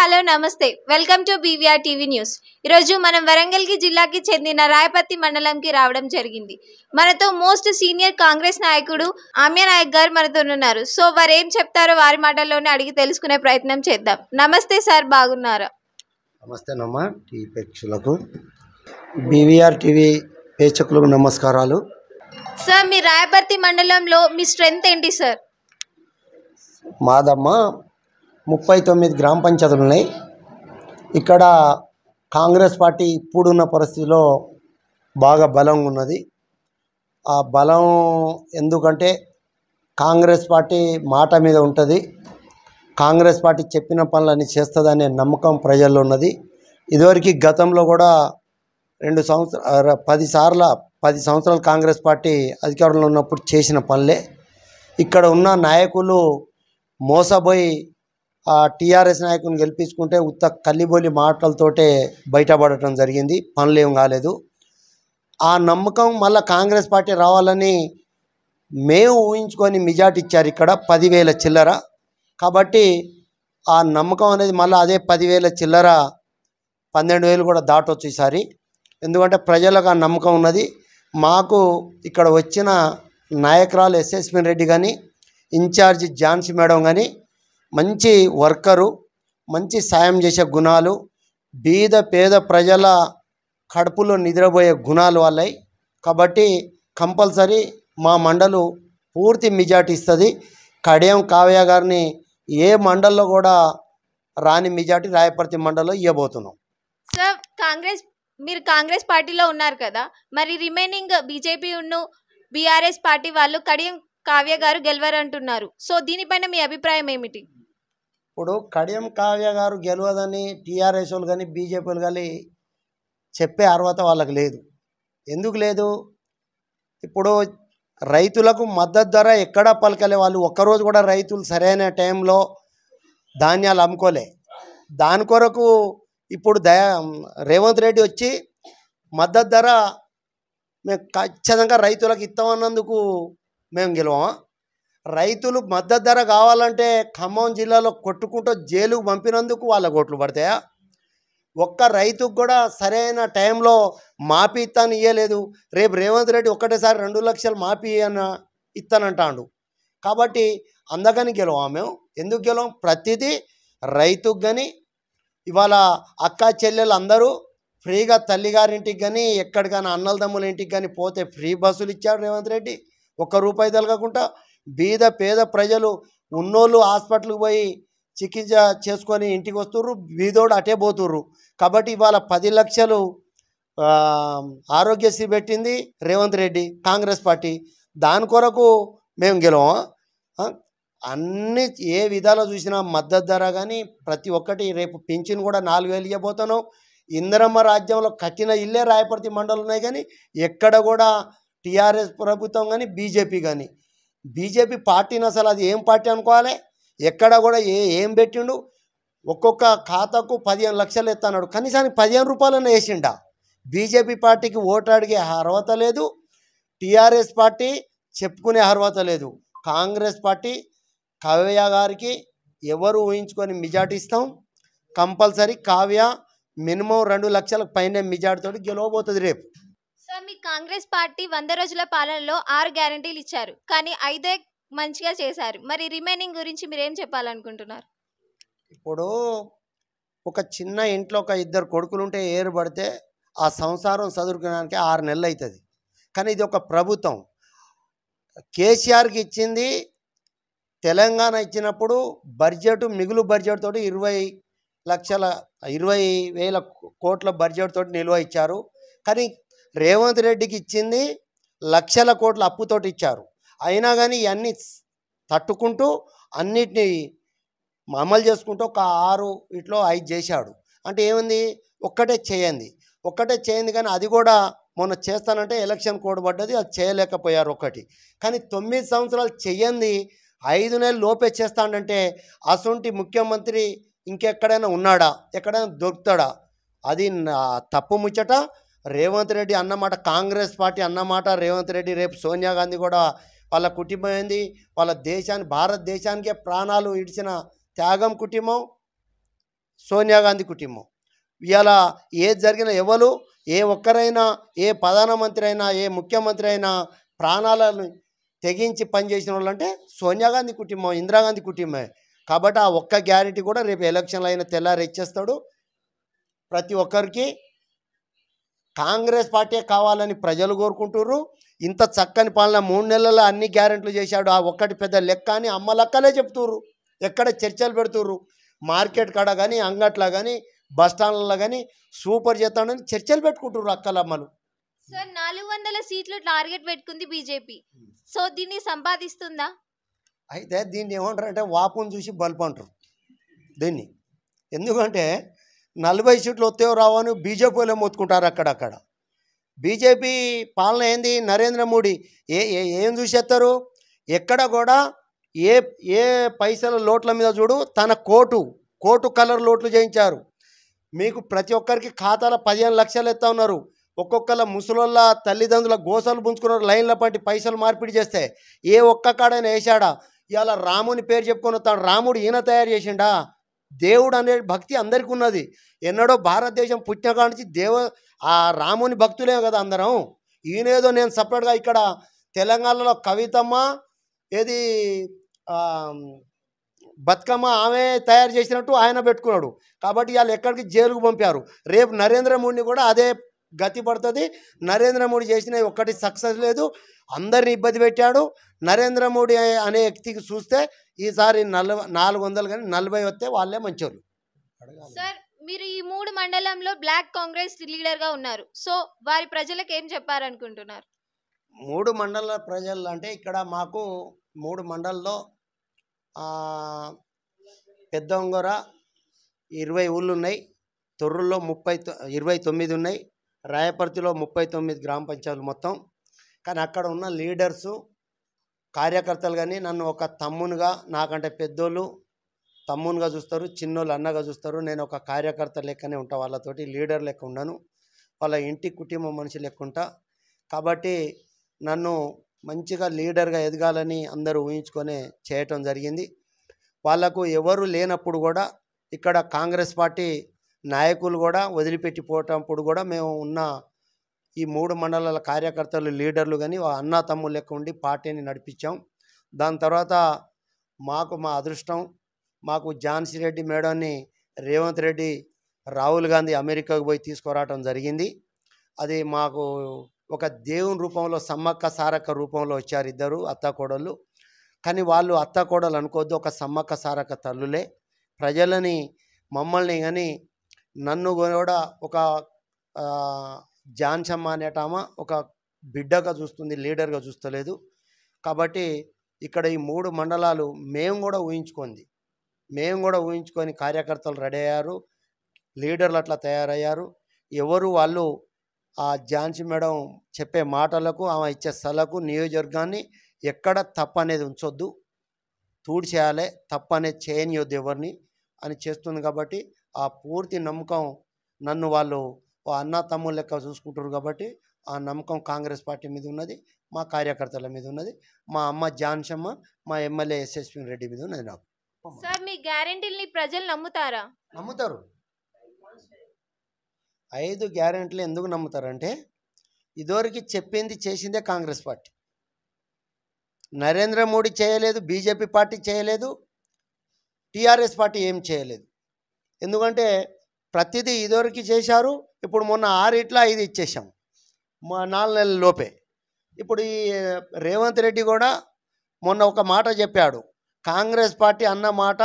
hello నమస్తే welcome to BVR TV news ఈరోజు మనం వరంగల్కి జిల్లాకి చెందిన రాయపత్తి మండలంకి రావడం జరిగింది మనతో మోస్ట్ సీనియర్ కాంగ్రెస్ నాయకుడు ఆమ్య నాయక్ గారు మనతో ఉన్నారు సో వారు ఏం చెప్తారో వారి మాటల్లోనే అడిగి తెలుసుకునే ప్రయత్నం చేద్దాం నమస్తే సార్ బాగున్నారా నమస్తే ప్రేక్షకులకు బీవీఆర్ టీవీ ప్రేక్షకులకు నమస్కారాలు సార్ మీ రాయపర్తి మండలంలో మీ స్ట్రెంగ్త్ ఏంటి సార్ మాదమ్మ ముప్పై తొమ్మిది గ్రామ పంచాయతీలు ఉన్నాయి ఇక్కడ కాంగ్రెస్ పార్టీ ఇప్పుడున్న పరిస్థితిలో బాగా బలంగా ఉన్నది ఆ బలం ఎందుకంటే కాంగ్రెస్ పార్టీ మాట మీద ఉంటుంది కాంగ్రెస్ పార్టీ చెప్పిన పనులన్నీ చేస్తుందనే నమ్మకం ప్రజల్లో ఉన్నది ఇదివరకు గతంలో కూడా రెండు సంవత్సర పది సార్ల పది సంవత్సరాలు కాంగ్రెస్ పార్టీ అధికారంలో ఉన్నప్పుడు చేసిన పనులే ఇక్కడ ఉన్న నాయకులు మోసపోయి టీఆర్ఎస్ నాయకుని గెలిపించుకుంటే ఉత్త కల్లిబోలి మాటలతోటే బయటపడటం జరిగింది పనులు ఏం కాలేదు ఆ నమ్మకం మళ్ళీ కాంగ్రెస్ పార్టీ రావాలని మేము ఊహించుకొని మెజార్టీ ఇచ్చారు ఇక్కడ పదివేల చిల్లర కాబట్టి ఆ నమ్మకం అనేది మళ్ళీ అదే పదివేల చిల్లర పన్నెండు వేలు కూడా దాటొచ్చు ఈసారి ఎందుకంటే ప్రజలకు ఆ నమ్మకం ఉన్నది మాకు ఇక్కడ వచ్చిన నాయకురాలు ఎస్ఎస్మిన్ రెడ్డి కానీ ఇన్ఛార్జి ఝాన్సీ మేడం కానీ మంచి వర్కరు మంచి సాయం చేసే గుణాలు బీద పేద ప్రజల కడుపులో నిద్రపోయే గుణాలు వాళ్ళయి కాబట్టి కంపల్సరీ మా మండలు పూర్తి మెజార్టీ ఇస్తుంది కడియం కావ్య గారిని ఏ మండల్లో కూడా రాని మెజార్టీ రాయపర్తి మండల్లో ఇవ్వబోతున్నాం సార్ కాంగ్రెస్ మీరు కాంగ్రెస్ పార్టీలో ఉన్నారు కదా మరి రిమైనింగ్ బీజేపీ ఉన్ను బీఆర్ఎస్ పార్టీ వాళ్ళు కడియం కావ్య గారు గెలవరంటున్నారు సో దీనిపైన మీ అభిప్రాయం ఏమిటి ఇప్పుడు కడియం కావ్య గారు గెలవదని టీఆర్ఎస్ వాళ్ళు కానీ బీజేపీలు కానీ చెప్పే అర్హత వాళ్ళకి లేదు ఎందుకు లేదు ఇప్పుడు రైతులకు మద్దతు ధర ఎక్కడా పలకలే వాళ్ళు ఒక్కరోజు కూడా రైతులు సరైన టైంలో ధాన్యాలు అమ్ముకోలే దాని కొరకు ఇప్పుడు దయా రేవంత్ రెడ్డి వచ్చి మద్దతు ధర మేము ఖచ్చితంగా రైతులకు ఇస్తామన్నందుకు మేము గెలవమా రైతులు మద్దతు ధర కావాలంటే ఖమ్మం జిల్లాలో కొట్టుకుంటూ జైలుకు పంపినందుకు వాళ్ళ కోట్లు పడతాయా ఒక్క రైతుకు కూడా సరైన టైంలో మాఫీ ఇస్తాను ఇవ్వలేదు రేపు రేవంత్ రెడ్డి ఒక్కటేసారి రెండు లక్షలు మాఫీ అన్న ఇస్తానంటాడు కాబట్టి అందకని గెలవా మేము ఎందుకు గెలవం ప్రతిదీ రైతుకు కానీ ఇవాళ అక్క చెల్లెలు అందరూ ఫ్రీగా తల్లిగారింటికి కానీ ఎక్కడికైనా అన్నల తమ్ముల ఇంటికి కానీ పోతే ఫ్రీ బస్సులు ఇచ్చాడు రేవంత్ రెడ్డి ఒక్క రూపాయి తలగకుండా బీద పేద ప్రజలు ఉన్నోళ్ళు హాస్పిటల్కి పోయి చికిత్స చేసుకొని ఇంటికి వస్తుర్రు బీదోడు అటే పోతుర్రు కాబట్టి ఇవాళ పది లక్షలు ఆరోగ్యశ్రీ పెట్టింది రేవంత్ రెడ్డి కాంగ్రెస్ పార్టీ దాని కొరకు మేము గెలవం అన్ని ఏ విధాలు చూసినా మద్దతు ధర కానీ ప్రతి ఒక్కటి రేపు పింఛన్ కూడా నాలుగు వేలు ఇవ్వబోతున్నాం ఇందిరమ్మ రాజ్యంలో కట్టిన ఇల్లే రాయపర్తి మండలం ఉన్నాయి కానీ ఎక్కడ కూడా టీఆర్ఎస్ ప్రభుత్వం కానీ బీజేపీ కానీ బీజేపీ పార్టీని అసలు అది ఏం పార్టీ అనుకోవాలి ఎక్కడ కూడా ఏ ఏం పెట్టిండు ఒక్కొక్క ఖాతాకు పదిహేను లక్షలు ఎత్తన్నాడు కనీసానికి పదిహేను రూపాయలనే వేసిండా బీజేపీ పార్టీకి ఓటు అడిగే అర్హత లేదు టీఆర్ఎస్ పార్టీ చెప్పుకునే అర్హత లేదు కాంగ్రెస్ పార్టీ కావ్య గారికి ఎవరు ఊహించుకొని మెజార్టీ ఇస్తాం కంపల్సరీ కావ్య మినిమం రెండు లక్షలకు పైన మెజార్టీతో గెలవబోతుంది రేపు ఆగామి కాంగ్రెస్ పార్టీ వంద రోజుల పాలనలో ఆరు గ్యారంటీలు ఇచ్చారు కానీ ఐదే మంచిగా చేశారు మరి రిమైనింగ్ గురించి మీరు ఏం చెప్పాలనుకుంటున్నారు ఇప్పుడు ఒక చిన్న ఇంట్లో ఒక ఇద్దరు కొడుకులు ఉంటే ఏర్పడితే ఆ సంసారం చదువుకోవడానికి ఆరు నెలలు అవుతుంది కానీ ఇది ఒక ప్రభుత్వం కేసీఆర్కి ఇచ్చింది తెలంగాణ ఇచ్చినప్పుడు బడ్జెట్ మిగులు బడ్జెట్ తోటి ఇరవై లక్షల ఇరవై వేల కోట్ల బడ్జెట్ తోటి నిల్వ ఇచ్చారు కానీ రేవంత్ రెడ్డికి ఇచ్చింది లక్షల కోట్ల అప్పుతోటి ఇచ్చారు అయినా కానీ ఇవన్నీ తట్టుకుంటూ అన్నిటినీ అమలు చేసుకుంటూ ఒక ఆరు ఇట్లో ఐదు చేశాడు అంటే ఏముంది ఒక్కటే చేయండి ఒక్కటే చేయండి కానీ అది కూడా మొన్న చేస్తానంటే ఎలక్షన్ కోడ్ పడ్డది అది చేయలేకపోయారు ఒకటి కానీ తొమ్మిది సంవత్సరాలు చెయ్యంది ఐదు నెలలు లోపే చేస్తాడంటే అసొంటి ముఖ్యమంత్రి ఇంకెక్కడైనా ఉన్నాడా ఎక్కడైనా దొరుకుతాడా అది తప్పు ముచ్చట రేవంత్ రెడ్డి అన్నమాట కాంగ్రెస్ పార్టీ అన్నమాట రేవంత్ రెడ్డి రేపు సోనియా గాంధీ కూడా వాళ్ళ కుటుంబం ఏంది వాళ్ళ దేశాన్ని భారతదేశానికే ప్రాణాలు ఇడిచిన త్యాగం కుటుంబం సోనియా గాంధీ కుటుంబం ఇవాళ ఏది జరిగిన ఎవరు ఏ ఒక్కరైనా ఏ ప్రధానమంత్రి అయినా ఏ ముఖ్యమంత్రి అయినా ప్రాణాలను తెగించి పనిచేసిన వాళ్ళు అంటే సోనియా గాంధీ కుటుంబం ఇందిరాగాంధీ కుటుంబమే కాబట్టి ఆ ఒక్క గ్యారెంటీ కూడా రేపు ఎలక్షన్లు అయిన తెల్లారి ఇచ్చేస్తాడు ప్రతి ఒక్కరికి కాంగ్రెస్ పార్టీ కావాలని ప్రజలు కోరుకుంటున్నారు ఇంత చక్కని పాలన మూడు నెలల అన్ని గ్యారెంట్లు చేశాడు ఆ ఒక్కటి పెద్ద లెక్క అని అమ్మ లెక్కలే చెప్తుర్రు ఎక్కడ చర్చలు పెడుతుర్రు మార్కెట్ కాడ కానీ అంగట్లో కానీ బస్టాండ్లలో కానీ సూపర్ చేస్తానని చర్చలు పెట్టుకుంటున్నారు అక్కలమ్మలు అమ్మలు సార్ నాలుగు వందల సీట్లు టార్గెట్ పెట్టుకుంది బీజేపీ సో దీన్ని సంపాదిస్తుందా అయితే దీన్ని ఏమంటారు అంటే వాపును చూసి బల్పు అంటారు దీన్ని ఎందుకంటే నలభై సీట్లు రావు అని బీజేపీ వాళ్ళే మొత్తుకుంటారు అక్కడక్కడ బీజేపీ పాలన ఏంది నరేంద్ర మోడీ ఏ ఏం చూసేస్తారు ఎక్కడ కూడా ఏ ఏ పైసల లోట్ల మీద చూడు తన కోటు కోటు కలర్ లోట్లు చేయించారు మీకు ప్రతి ఒక్కరికి ఖాతాల పదిహేను లక్షలు ఎత్తా ఉన్నారు ఒక్కొక్కళ్ళ ముసలోళ్ళ తల్లిదండ్రుల గోసలు పుంజుకున్నారు లైన్ల పట్టి పైసలు మార్పిడి చేస్తే ఏ ఒక్క కాడైనా వేసాడా ఇవాళ రాముని పేరు చెప్పుకొని వస్తాడు రాముడు ఈయన తయారు చేసిండా దేవుడు అనే భక్తి అందరికీ ఉన్నది ఎన్నడో భారతదేశం పుట్టినకాడ నుంచి దేవ ఆ రాముని భక్తులే కదా అందరం ఈయనేదో నేను సపరేట్గా ఇక్కడ తెలంగాణలో కవితమ్మ ఏది బతుకమ్మ ఆమె తయారు చేసినట్టు ఆయన పెట్టుకున్నాడు కాబట్టి వాళ్ళు ఎక్కడికి జైలుకు పంపారు రేపు నరేంద్ర మోడీని కూడా అదే గతి పడుతుంది నరేంద్ర మోడీ చేసిన ఒక్కటి సక్సెస్ లేదు అందరిని ఇబ్బంది పెట్టాడు నరేంద్ర మోడీ అనే వ్యక్తికి చూస్తే ఈసారి నలభై నాలుగు వందలు కానీ నలభై వస్తే వాళ్ళే మంచోళ్ళు సార్ మీరు ఈ మూడు మండలంలో బ్లాక్ కాంగ్రెస్ లీడర్గా ఉన్నారు సో వారి ప్రజలకు ఏం చెప్పారనుకుంటున్నారు మూడు మండల ప్రజలు అంటే ఇక్కడ మాకు మూడు మండల్లో పెద్ద ఇరవై ఊళ్ళు ఉన్నాయి తొర్రుల్లో ముప్పై ఇరవై తొమ్మిది ఉన్నాయి రాయపర్తిలో ముప్పై తొమ్మిది గ్రామ పంచాయతీలు మొత్తం కానీ అక్కడ ఉన్న లీడర్సు కార్యకర్తలు కానీ నన్ను ఒక తమ్మునుగా నాకంటే పెద్దోళ్ళు తమ్మునుగా చూస్తారు చిన్నోళ్ళు అన్నగా చూస్తారు నేను ఒక కార్యకర్త లెక్కనే ఉంటా వాళ్ళతోటి లీడర్ లెక్క ఉండను వాళ్ళ ఇంటి కుటుంబ మనిషి లెక్క ఉంటా కాబట్టి నన్ను మంచిగా లీడర్గా ఎదగాలని అందరూ ఊహించుకొని చేయటం జరిగింది వాళ్లకు ఎవరు లేనప్పుడు కూడా ఇక్కడ కాంగ్రెస్ పార్టీ నాయకులు కూడా వదిలిపెట్టి కూడా మేము ఉన్న ఈ మూడు మండలాల కార్యకర్తలు లీడర్లు కానీ అన్న తమ్ములు లెక్క ఉండి పార్టీని నడిపించాం దాని తర్వాత మాకు మా అదృష్టం మాకు ఝాన్సీ రెడ్డి మేడంని రేవంత్ రెడ్డి రాహుల్ గాంధీ అమెరికాకు పోయి తీసుకురావటం జరిగింది అది మాకు ఒక దేవుని రూపంలో సమ్మక్క సారక్క రూపంలో వచ్చారు ఇద్దరు అత్తకోడళ్ళు కానీ వాళ్ళు అత్తకోడలు అనుకోవద్దు ఒక సమ్మక్క సారక్క తల్లులే ప్రజలని మమ్మల్ని కానీ నన్ను కూడా ఒక జాన్సమ్మ అనేటామ ఒక బిడ్డగా చూస్తుంది లీడర్గా చూస్తలేదు కాబట్టి ఇక్కడ ఈ మూడు మండలాలు మేము కూడా ఊహించుకుంది మేము కూడా ఊహించుకొని కార్యకర్తలు రెడీ అయ్యారు లీడర్లు అట్లా తయారయ్యారు ఎవరు వాళ్ళు ఆ ఝాన్సీ మేడం చెప్పే మాటలకు ఆమె ఇచ్చే స్థలకు నియోజకవర్గాన్ని ఎక్కడ తప్పు అనేది ఉంచొద్దు తూడ్చేయాలి తప్పు అనేది చేయనియొద్దు ఎవరిని అని చేస్తుంది కాబట్టి ఆ పూర్తి నమ్మకం నన్ను వాళ్ళు అన్న తమ్ముడు లెక్క చూసుకుంటారు కాబట్టి ఆ నమ్మకం కాంగ్రెస్ పార్టీ మీద ఉన్నది మా కార్యకర్తల మీద ఉన్నది మా అమ్మ జాన్షమ్మ మా ఎమ్మెల్యే ఎస్ఎస్పి రెడ్డి మీద ఉన్నది నాకు సార్ మీ గ్యారంటీ ప్రజలు నమ్ముతారా నమ్ముతారు ఐదు గ్యారంటీలు ఎందుకు నమ్ముతారంటే ఇదివరకు చెప్పింది చేసిందే కాంగ్రెస్ పార్టీ నరేంద్ర మోడీ చేయలేదు బీజేపీ పార్టీ చేయలేదు టీఆర్ఎస్ పార్టీ ఏం చేయలేదు ఎందుకంటే ప్రతిదీ ఇదివరకు చేశారు ఇప్పుడు మొన్న ఆరిట్లా ఇది ఇచ్చేసాం మా నాలుగు నెలల లోపే ఇప్పుడు ఈ రేవంత్ రెడ్డి కూడా మొన్న ఒక మాట చెప్పాడు కాంగ్రెస్ పార్టీ అన్న మాట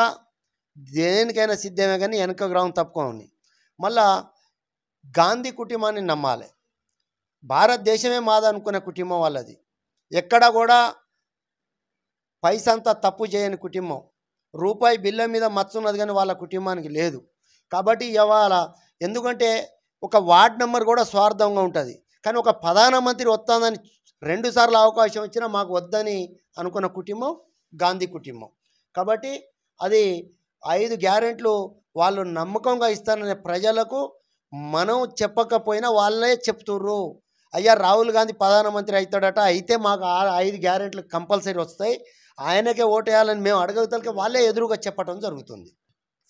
దేనికైనా సిద్ధమే కానీ వెనక గ్రామం తప్పుకోని మళ్ళా గాంధీ కుటుంబాన్ని నమ్మాలి భారతదేశమే మాదనుకునే కుటుంబం వాళ్ళది ఎక్కడ కూడా పైసంతా తప్పు చేయని కుటుంబం రూపాయి బిల్ల మీద మచ్చ ఉన్నది కానీ వాళ్ళ కుటుంబానికి లేదు కాబట్టి ఇవాళ ఎందుకంటే ఒక వార్డ్ నెంబర్ కూడా స్వార్థంగా ఉంటుంది కానీ ఒక ప్రధానమంత్రి వస్తుందని రెండుసార్లు అవకాశం ఇచ్చినా మాకు వద్దని అనుకున్న కుటుంబం గాంధీ కుటుంబం కాబట్టి అది ఐదు గ్యారెంట్లు వాళ్ళు నమ్మకంగా ఇస్తారనే ప్రజలకు మనం చెప్పకపోయినా వాళ్ళే చెప్తుర్రు అయ్యా రాహుల్ గాంధీ ప్రధానమంత్రి అవుతాడట అయితే మాకు ఐదు గ్యారెంట్లు కంపల్సరీ వస్తాయి ఆయనకే ఓటేయాలని మేము అడగగలిగే వాళ్ళే ఎదురుగా చెప్పడం జరుగుతుంది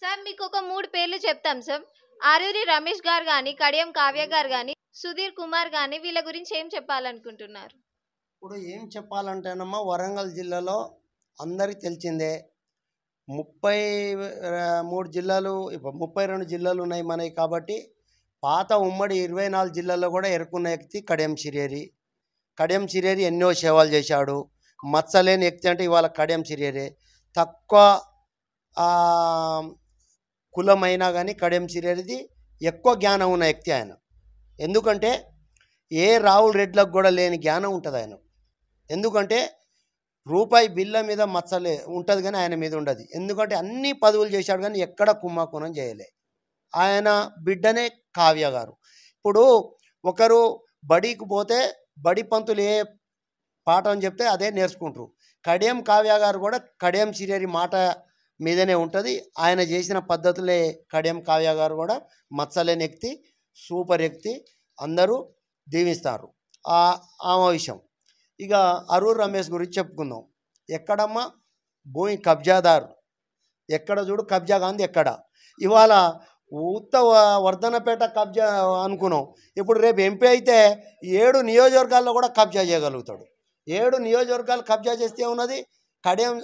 సార్ మీకు ఒక మూడు పేర్లు చెప్తాం సార్ ఆరూరి రమేష్ గారు కానీ కడియం కావ్య గారు కానీ సుధీర్ కుమార్ కానీ వీళ్ళ గురించి ఏం చెప్పాలనుకుంటున్నారు ఇప్పుడు ఏం చెప్పాలంటేనమ్మా వరంగల్ జిల్లాలో అందరికీ తెలిసిందే ముప్పై మూడు జిల్లాలు ఇప్పుడు ముప్పై రెండు జిల్లాలు ఉన్నాయి మనవి కాబట్టి పాత ఉమ్మడి ఇరవై నాలుగు జిల్లాల్లో కూడా ఎరుకున్న వ్యక్తి కడియం సిరేరి కడియం సిరేరి ఎన్నో సేవలు చేశాడు మచ్చలేని వ్యక్తి అంటే ఇవాళ కడియం సిరియరే తక్కువ కులమైనా కానీ కడియం సిరియరిది ఎక్కువ జ్ఞానం ఉన్న వ్యక్తి ఆయన ఎందుకంటే ఏ రాహుల్ రెడ్లకు కూడా లేని జ్ఞానం ఉంటుంది ఆయన ఎందుకంటే రూపాయి బిల్ల మీద మచ్చలే ఉంటుంది కానీ ఆయన మీద ఉండదు ఎందుకంటే అన్ని పదవులు చేశాడు కానీ ఎక్కడ కుమ్మకోణం చేయలే ఆయన బిడ్డనే కావ్య గారు ఇప్పుడు ఒకరు బడికి పోతే బడి పంతులు ఏ పాఠం చెప్తే అదే నేర్చుకుంటారు కడియం కావ్య గారు కూడా కడియం సిరేరి మాట మీదనే ఉంటుంది ఆయన చేసిన పద్ధతులే కడియం కావ్య గారు కూడా మచ్చలేని ఎక్తి సూపర్ ఎక్తి అందరూ దీవిస్తారు ఆమె విషయం ఇక అరూర్ రమేష్ గురించి చెప్పుకుందాం ఎక్కడమ్మా భూమి కబ్జాదారు ఎక్కడ చూడు కబ్జా కాంది ఎక్కడ ఇవాళ ఉత్త వర్ధనపేట కబ్జా అనుకున్నాం ఇప్పుడు రేపు ఎంపీ అయితే ఏడు నియోజకవర్గాల్లో కూడా కబ్జా చేయగలుగుతాడు ఏడు నియోజకవర్గాలు కబ్జా చేస్తే ఉన్నది కడియం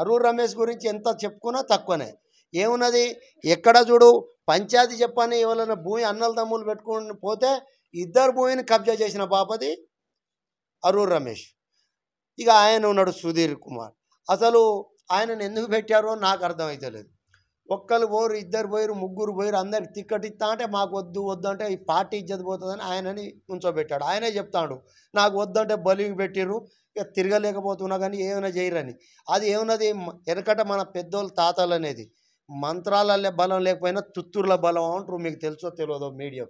అరూర్ రమేష్ గురించి ఎంత చెప్పుకున్నా తక్కువనే ఏమున్నది ఎక్కడ చూడు పంచాయతీ చెప్పని ఎవరైనా భూమి అన్నల తమ్ములు పెట్టుకుని పోతే ఇద్దరు భూమిని కబ్జా చేసిన బాపది అరూర్ రమేష్ ఇక ఆయన ఉన్నాడు సుధీర్ కుమార్ అసలు ఆయనను ఎందుకు పెట్టారో నాకు లేదు ఒక్కరు పోరు ఇద్దరు పోయిరు ముగ్గురు పోయిరు అందరికి తిక్కటిస్తా అంటే మాకు వద్దు వద్దు అంటే ఈ పార్టీ ఇజ్జత పోతుందని ఆయనని ఉంచోబెట్టాడు ఆయనే చెప్తాడు నాకు వద్దంటే బలికి పెట్టిరు ఇక తిరగలేకపోతున్నా కానీ ఏమైనా చేయరని అది ఏమన్నది ఎనకట మన పెద్దోళ్ళ తాతలు అనేది మంత్రాలల్లే బలం లేకపోయినా తుత్తుర్ల బలం అంటారు మీకు తెలుసో తెలియదో మీడియా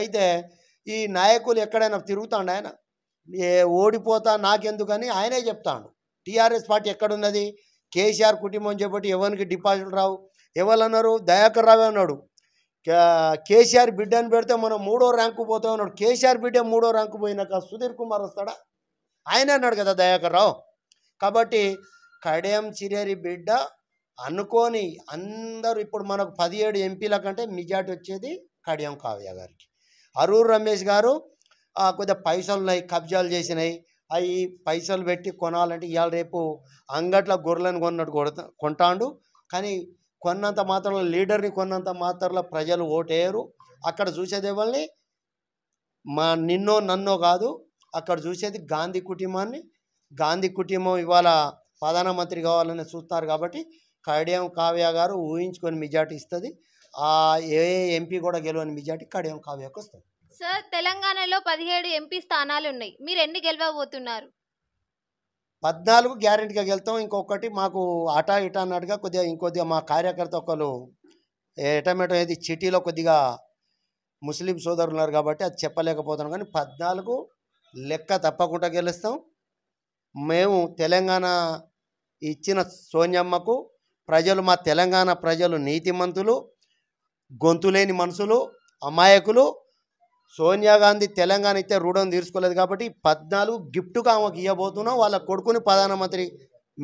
అయితే ఈ నాయకులు ఎక్కడైనా తిరుగుతాడు ఆయన ఏ ఓడిపోతా నాకెందుకని ఆయనే చెప్తాడు టీఆర్ఎస్ పార్టీ ఎక్కడున్నది కేసీఆర్ కుటుంబం చేపట్టి ఎవరికి డిపాజిట్లు రావు ఎవరన్నారు దయాకర్ రావే అన్నాడు కేసీఆర్ బిడ్డను పెడితే మనం మూడో ర్యాంకు పోతాం అన్నాడు కేసీఆర్ బిడ్డ మూడో ర్యాంకు పోయినాక సుధీర్ కుమార్ వస్తాడా ఆయన అన్నాడు కదా దయాకర్ రావు కాబట్టి కడియం చిరేరి బిడ్డ అనుకోని అందరూ ఇప్పుడు మనకు పదిహేడు ఎంపీల కంటే మెజార్టీ వచ్చేది కడియం కావ్య గారికి అరూర్ రమేష్ గారు కొద్దిగా పైసలు ఉన్నాయి కబ్జాలు చేసినాయి అవి పైసలు పెట్టి కొనాలంటే ఇవాళ రేపు అంగట్ల గొర్రెలను కొన్నట్టు కొడతా కొంటాడు కానీ కొన్నంత మాత్రంలో లీడర్ని కొన్నంత మాత్రంలో ప్రజలు ఓటేయరు అక్కడ చూసేది ఎవరిని మా నిన్నో నన్నో కాదు అక్కడ చూసేది గాంధీ కుటుంబాన్ని గాంధీ కుటుంబం ఇవాళ ప్రధానమంత్రి కావాలని చూస్తారు కాబట్టి కడియం కావ్య గారు ఊహించుకొని మెజార్టీ ఇస్తుంది ఆ ఏ ఎంపీ కూడా గెలవని మెజార్టీ కడియం కావ్యకు వస్తుంది సార్ తెలంగాణలో పదిహేడు ఎంపీ స్థానాలు ఉన్నాయి మీరు ఎన్ని గెలవబోతున్నారు పద్నాలుగు గ్యారెంటీగా గెలుతాం ఇంకొకటి మాకు అటా ఇటా అన్నట్టుగా కొద్దిగా ఇంకొద్దిగా మా కార్యకర్త ఒకరు ఎటమేటం ఏది చిటీలో కొద్దిగా ముస్లిం సోదరులు ఉన్నారు కాబట్టి అది చెప్పలేకపోతున్నాం కానీ పద్నాలుగు లెక్క తప్పకుండా గెలుస్తాం మేము తెలంగాణ ఇచ్చిన సోన్యమ్మకు ప్రజలు మా తెలంగాణ ప్రజలు నీతిమంతులు గొంతులేని మనుషులు అమాయకులు సోనియా గాంధీ తెలంగాణ అయితే రూఢం తీర్చుకోలేదు కాబట్టి పద్నాలుగు గిఫ్ట్గా ఆమెకు ఇవ్వబోతున్నాం వాళ్ళ కొడుకుని ప్రధానమంత్రి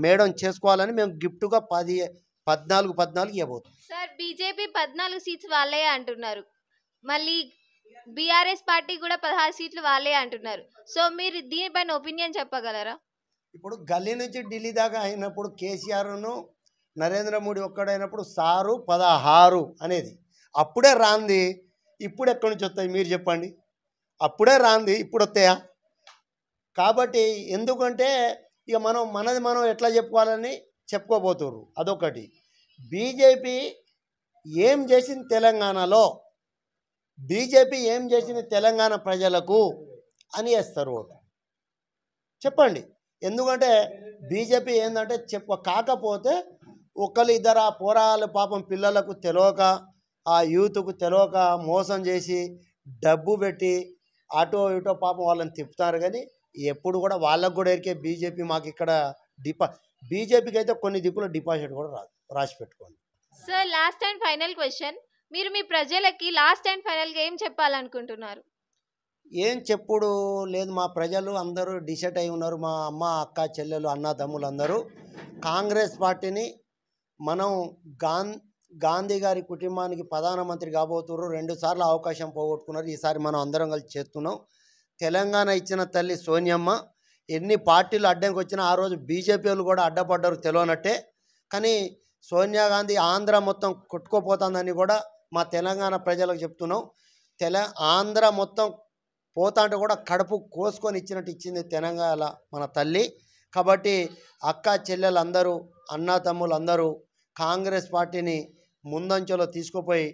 మేడం చేసుకోవాలని మేము గిఫ్ట్గా పది పద్నాలుగు పద్నాలుగు ఇవ్వబోతున్నాం సార్ బీజేపీ పద్నాలుగు సీట్స్ వాళ్ళే అంటున్నారు మళ్ళీ బీఆర్ఎస్ పార్టీ కూడా పదహారు సీట్లు వాళ్ళే అంటున్నారు సో మీరు దీనిపైన ఒపీనియన్ చెప్పగలరా ఇప్పుడు గల్లీ నుంచి ఢిల్లీ దాకా అయినప్పుడు కేసీఆర్ను నరేంద్ర మోడీ ఒక్కడైనప్పుడు సారు పదహారు అనేది అప్పుడే రాంది ఇప్పుడు ఎక్కడి నుంచి వస్తాయి మీరు చెప్పండి అప్పుడే రాంది ఇప్పుడు వస్తాయా కాబట్టి ఎందుకంటే ఇక మనం మనది మనం ఎట్లా చెప్పుకోవాలని చెప్పుకోబోతుర్రు అదొకటి బీజేపీ ఏం చేసింది తెలంగాణలో బీజేపీ ఏం చేసింది తెలంగాణ ప్రజలకు అని వేస్తారు ఓటు చెప్పండి ఎందుకంటే బీజేపీ ఏంటంటే చెప్ప కాకపోతే ఒకళ్ళు ఇద్దరు ఆ పోరాలు పాపం పిల్లలకు తెలియక ఆ యూత్కు తెలియక మోసం చేసి డబ్బు పెట్టి అటో ఇటో పాపం వాళ్ళని తిప్పుతారు కానీ ఎప్పుడు కూడా వాళ్ళకు కూడా ఎరికే బీజేపీ మాకు ఇక్కడ డిపా బీజేపీకి అయితే కొన్ని దిక్కుల డిపాజిట్ కూడా రాదు రాసి పెట్టుకోండి sir last and final question మీరు మీ ప్రజలకి లాస్ట్ అండ్ ఫైనల్గా ఏం చెప్పాలనుకుంటున్నారు ఏం చెప్పుడు లేదు మా ప్రజలు అందరూ డిసైడ్ అయి ఉన్నారు మా అమ్మ అక్క చెల్లెలు అన్న తమ్ములు అందరూ కాంగ్రెస్ పార్టీని మనం గాంధీ గాంధీ గారి కుటుంబానికి ప్రధానమంత్రి కాబోతున్నారు రెండుసార్లు అవకాశం పోగొట్టుకున్నారు ఈసారి మనం అందరం కలిసి చేస్తున్నాం తెలంగాణ ఇచ్చిన తల్లి సోనియమ్మ ఎన్ని పార్టీలు అడ్డంకి వచ్చినా ఆ రోజు బీజేపీలు కూడా అడ్డపడ్డారు తెలియనట్టే కానీ సోనియా గాంధీ ఆంధ్ర మొత్తం కొట్టుకోపోతుందని కూడా మా తెలంగాణ ప్రజలకు చెప్తున్నాం తెల ఆంధ్ర మొత్తం పోతా అంటే కూడా కడుపు కోసుకొని ఇచ్చినట్టు ఇచ్చింది తెలంగాణ మన తల్లి కాబట్టి అక్క చెల్లెలందరూ అన్నా తమ్ముళ్ళందరూ కాంగ్రెస్ పార్టీని ముందంచెలో తీసుకుపోయి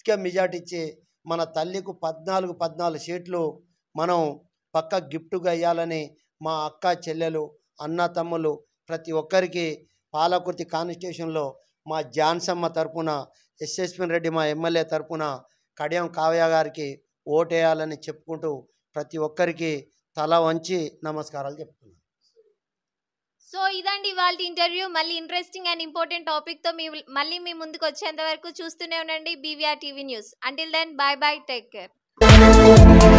ఇక మెజార్టీ ఇచ్చి మన తల్లికు పద్నాలుగు పద్నాలుగు సీట్లు మనం పక్క గిఫ్ట్గా ఇవ్వాలని మా అక్క చెల్లెలు అన్న తమ్ములు ప్రతి ఒక్కరికి పాలకుర్తి కాన్స్టిట్యూషన్లో మా జాన్సమ్మ తరపున ఎస్ఎస్పిన్ రెడ్డి మా ఎమ్మెల్యే తరపున కడియం కావ్య గారికి ఓటేయాలని చెప్పుకుంటూ ప్రతి ఒక్కరికి తల వంచి నమస్కారాలు చెప్తున్నాను సో ఇదండి వాళ్ళ ఇంటర్వ్యూ మళ్ళీ ఇంట్రెస్టింగ్ అండ్ ఇంపార్టెంట్ టాపిక్ తో మీ మళ్ళీ మీ ముందుకు వచ్చేంత వరకు చూస్తూనే ఉండండి BVR TV news until then bye bye take care